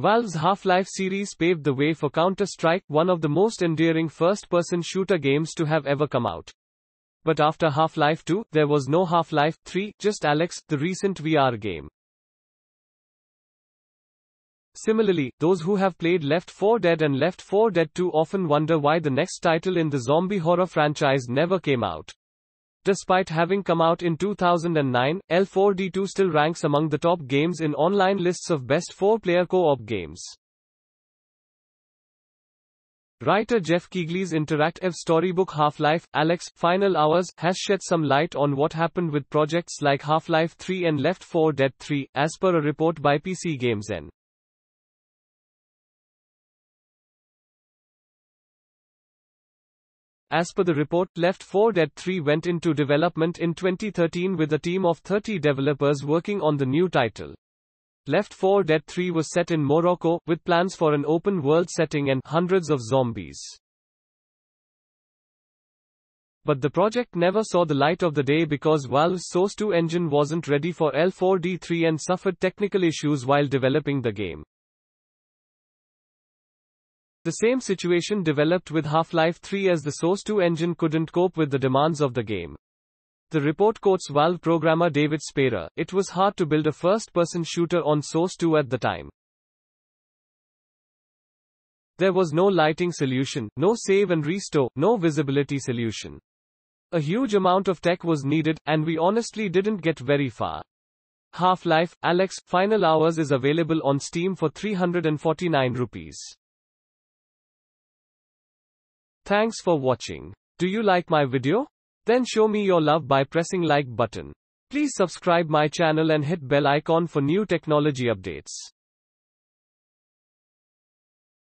Valve's Half-Life series paved the way for Counter-Strike, one of the most endearing first-person shooter games to have ever come out. But after Half-Life 2, there was no Half-Life 3, just Alex, the recent VR game. Similarly, those who have played Left 4 Dead and Left 4 Dead 2 often wonder why the next title in the zombie horror franchise never came out. Despite having come out in 2009, L4D2 still ranks among the top games in online lists of best four-player co-op games. Writer Jeff Keighley's interactive storybook Half-Life, Alex, Final Hours, has shed some light on what happened with projects like Half-Life 3 and Left 4 Dead 3, as per a report by PC Games N. As per the report, Left 4 Dead 3 went into development in 2013 with a team of 30 developers working on the new title. Left 4 Dead 3 was set in Morocco, with plans for an open world setting and hundreds of zombies. But the project never saw the light of the day because Valve's Source 2 engine wasn't ready for L4D3 and suffered technical issues while developing the game. The same situation developed with Half-Life 3 as the Source 2 engine couldn't cope with the demands of the game. The report quotes Valve programmer David Spader, it was hard to build a first-person shooter on Source 2 at the time. There was no lighting solution, no save and restore, no visibility solution. A huge amount of tech was needed, and we honestly didn't get very far. Half-Life, Alex, Final Hours is available on Steam for 349 rupees. Thanks for watching. Do you like my video? Then show me your love by pressing like button. Please subscribe my channel and hit bell icon for new technology updates.